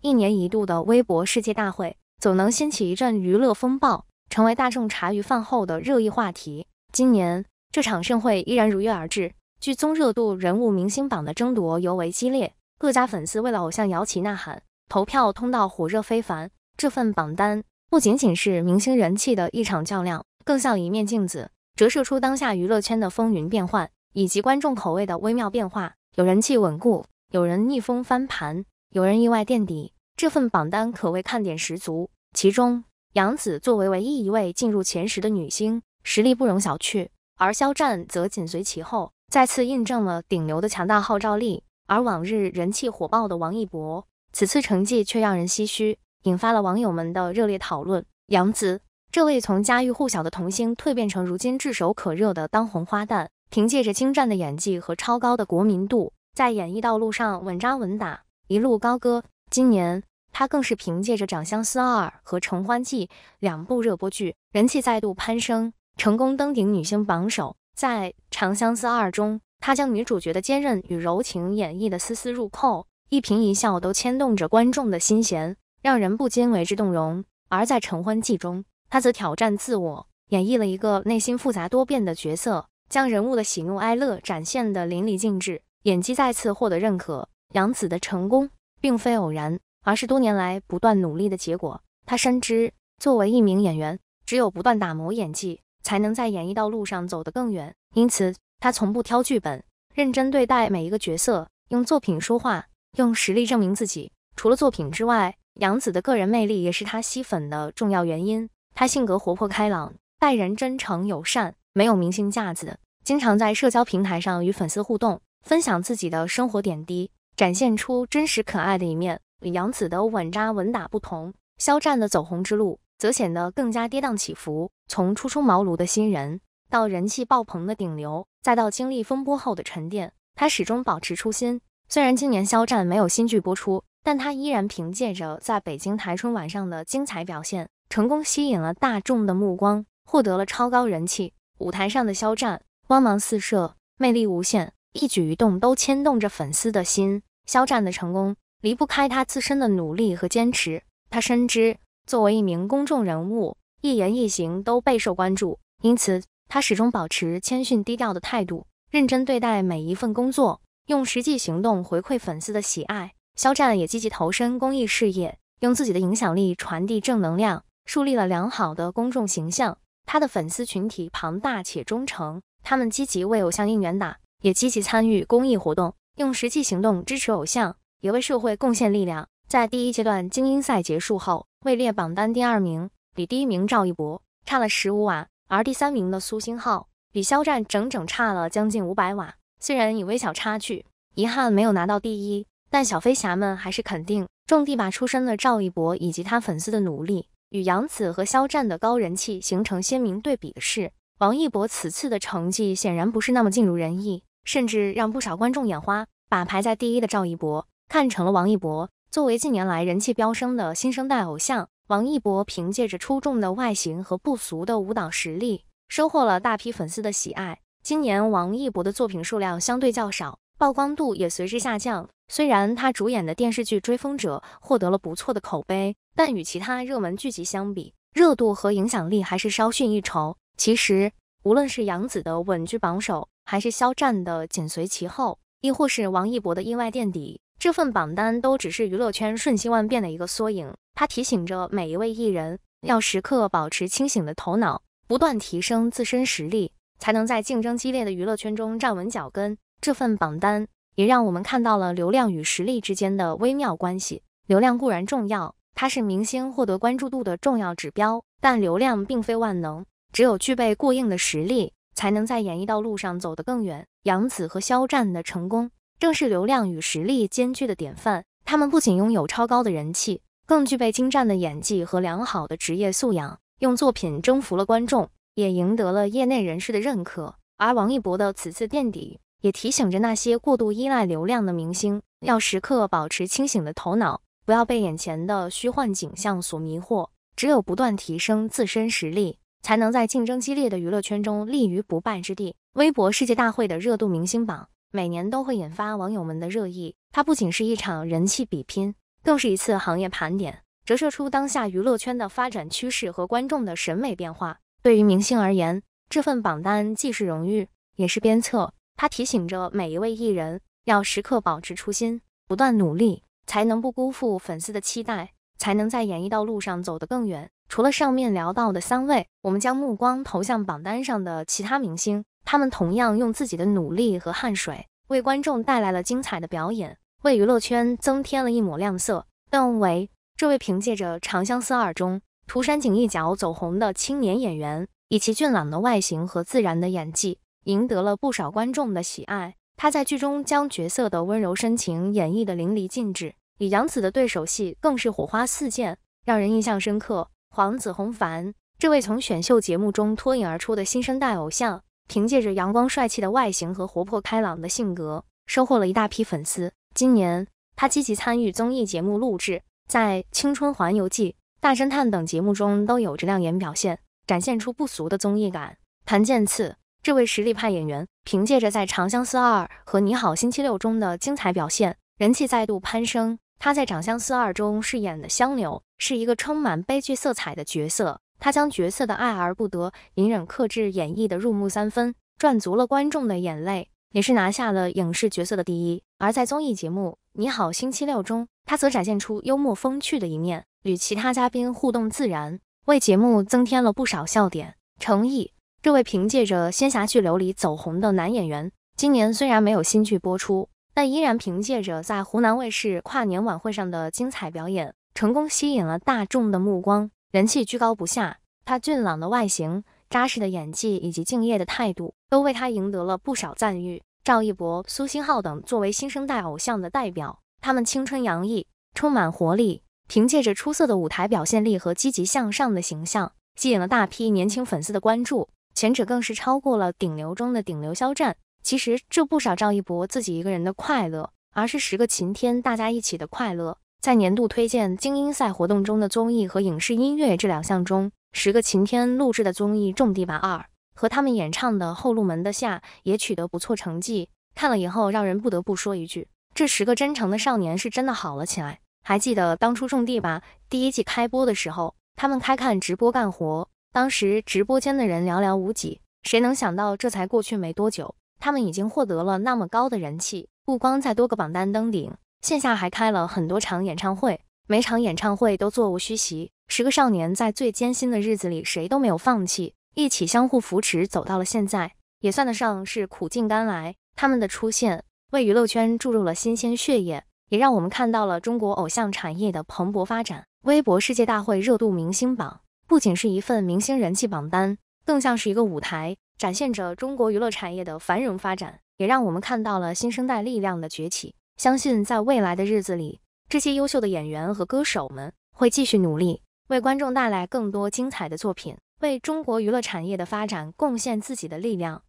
一年一度的微博世界大会总能掀起一阵娱乐风暴，成为大众茶余饭后的热议话题。今年这场盛会依然如约而至，剧综热度人物明星榜的争夺尤为激烈，各家粉丝为了偶像摇旗呐喊，投票通道火热非凡。这份榜单不仅仅是明星人气的一场较量，更像一面镜子，折射出当下娱乐圈的风云变幻以及观众口味的微妙变化。有人气稳固，有人逆风翻盘。有人意外垫底，这份榜单可谓看点十足。其中，杨紫作为唯一一位进入前十的女星，实力不容小觑；而肖战则紧随其后，再次印证了顶流的强大号召力。而往日人气火爆的王一博，此次成绩却让人唏嘘，引发了网友们的热烈讨论。杨紫，这位从家喻户晓的童星蜕变成如今炙手可热的当红花旦，凭借着精湛的演技和超高的国民度，在演艺道路上稳扎稳打。一路高歌，今年她更是凭借着《长相思二》和《承欢记》两部热播剧，人气再度攀升，成功登顶女星榜首。在《长相思二》中，她将女主角的坚韧与柔情演绎的丝丝入扣，一颦一笑都牵动着观众的心弦，让人不禁为之动容；而在《承欢记》中，她则挑战自我，演绎了一个内心复杂多变的角色，将人物的喜怒哀乐展现的淋漓尽致，演技再次获得认可。杨子的成功并非偶然，而是多年来不断努力的结果。他深知作为一名演员，只有不断打磨演技，才能在演艺道路上走得更远。因此，他从不挑剧本，认真对待每一个角色，用作品说话，用实力证明自己。除了作品之外，杨子的个人魅力也是他吸粉的重要原因。他性格活泼开朗，待人真诚友善，没有明星架子，经常在社交平台上与粉丝互动，分享自己的生活点滴。展现出真实可爱的一面。与杨紫的稳扎稳打不同，肖战的走红之路则显得更加跌宕起伏。从初出茅庐的新人，到人气爆棚的顶流，再到经历风波后的沉淀，他始终保持初心。虽然今年肖战没有新剧播出，但他依然凭借着在北京台春晚上的精彩表现，成功吸引了大众的目光，获得了超高人气。舞台上的肖战光芒四射，魅力无限，一举一动都牵动着粉丝的心。肖战的成功离不开他自身的努力和坚持。他深知作为一名公众人物，一言一行都备受关注，因此他始终保持谦逊低调的态度，认真对待每一份工作，用实际行动回馈粉丝的喜爱。肖战也积极投身公益事业，用自己的影响力传递正能量，树立了良好的公众形象。他的粉丝群体庞大且忠诚，他们积极为偶像应援打，也积极参与公益活动。用实际行动支持偶像，也为社会贡献力量。在第一阶段精英赛结束后，位列榜单第二名，比第一名赵一博差了十五瓦，而第三名的苏新皓比肖战整整差了将近五百瓦。虽然以微小差距，遗憾没有拿到第一，但小飞侠们还是肯定种地吧出身的赵一博以及他粉丝的努力。与杨紫和肖战的高人气形成鲜明对比的是，王一博此次的成绩显然不是那么尽如人意。甚至让不少观众眼花，把排在第一的赵一博看成了王一博。作为近年来人气飙升的新生代偶像，王一博凭借着出众的外形和不俗的舞蹈实力，收获了大批粉丝的喜爱。今年王一博的作品数量相对较少，曝光度也随之下降。虽然他主演的电视剧《追风者》获得了不错的口碑，但与其他热门剧集相比，热度和影响力还是稍逊一筹。其实，无论是杨紫的稳居榜首。还是肖战的紧随其后，亦或是王一博的意外垫底，这份榜单都只是娱乐圈瞬息万变的一个缩影。它提醒着每一位艺人，要时刻保持清醒的头脑，不断提升自身实力，才能在竞争激烈的娱乐圈中站稳脚跟。这份榜单也让我们看到了流量与实力之间的微妙关系。流量固然重要，它是明星获得关注度的重要指标，但流量并非万能，只有具备过硬的实力。才能在演艺道路上走得更远。杨紫和肖战的成功，正是流量与实力兼具的典范。他们不仅拥有超高的人气，更具备精湛的演技和良好的职业素养，用作品征服了观众，也赢得了业内人士的认可。而王一博的此次垫底，也提醒着那些过度依赖流量的明星，要时刻保持清醒的头脑，不要被眼前的虚幻景象所迷惑。只有不断提升自身实力。才能在竞争激烈的娱乐圈中立于不败之地。微博世界大会的热度明星榜每年都会引发网友们的热议。它不仅是一场人气比拼，更是一次行业盘点，折射出当下娱乐圈的发展趋势和观众的审美变化。对于明星而言，这份榜单既是荣誉，也是鞭策。它提醒着每一位艺人要时刻保持初心，不断努力，才能不辜负粉丝的期待，才能在演艺道路上走得更远。除了上面聊到的三位，我们将目光投向榜单上的其他明星，他们同样用自己的努力和汗水为观众带来了精彩的表演，为娱乐圈增添了一抹亮色。邓为，这位凭借着《长相思二》中涂山璟一角走红的青年演员，以其俊朗的外形和自然的演技赢得了不少观众的喜爱。他在剧中将角色的温柔深情演绎的淋漓尽致，与杨紫的对手戏更是火花四溅，让人印象深刻。黄子弘凡，这位从选秀节目中脱颖而出的新生代偶像，凭借着阳光帅气的外形和活泼开朗的性格，收获了一大批粉丝。今年，他积极参与综艺节目录制，在《青春环游记》《大侦探》等节目中都有着亮眼表现，展现出不俗的综艺感。檀健次，这位实力派演员，凭借着在《长相思二》和《你好星期六》中的精彩表现，人气再度攀升。他在《长相思二》中饰演的香柳，是一个充满悲剧色彩的角色，他将角色的爱而不得、隐忍克制演绎的入木三分，赚足了观众的眼泪，也是拿下了影视角色的第一。而在综艺节目《你好星期六》中，他则展现出幽默风趣的一面，与其他嘉宾互动自然，为节目增添了不少笑点。程毅，这位凭借着仙侠剧《琉璃》走红的男演员，今年虽然没有新剧播出。但依然凭借着在湖南卫视跨年晚会上的精彩表演，成功吸引了大众的目光，人气居高不下。他俊朗的外形、扎实的演技以及敬业的态度，都为他赢得了不少赞誉。赵一博、苏新皓等作为新生代偶像的代表，他们青春洋溢，充满活力，凭借着出色的舞台表现力和积极向上的形象，吸引了大批年轻粉丝的关注。前者更是超过了顶流中的顶流肖战。其实这不少赵一博自己一个人的快乐，而是十个勤天大家一起的快乐。在年度推荐精英赛活动中的综艺和影视音乐这两项中，十个勤天录制的综艺《种地吧二》和他们演唱的后路门的《夏》也取得不错成绩。看了以后，让人不得不说一句：这十个真诚的少年是真的好了起来。还记得当初《种地吧》第一季开播的时候，他们开看直播干活，当时直播间的人寥寥无几。谁能想到，这才过去没多久？他们已经获得了那么高的人气，不光在多个榜单登顶，线下还开了很多场演唱会，每场演唱会都座无虚席。十个少年在最艰辛的日子里，谁都没有放弃，一起相互扶持，走到了现在，也算得上是苦尽甘来。他们的出现为娱乐圈注入了新鲜血液，也让我们看到了中国偶像产业的蓬勃发展。微博世界大会热度明星榜不仅是一份明星人气榜单，更像是一个舞台。展现着中国娱乐产业的繁荣发展，也让我们看到了新生代力量的崛起。相信在未来的日子里，这些优秀的演员和歌手们会继续努力，为观众带来更多精彩的作品，为中国娱乐产业的发展贡献自己的力量。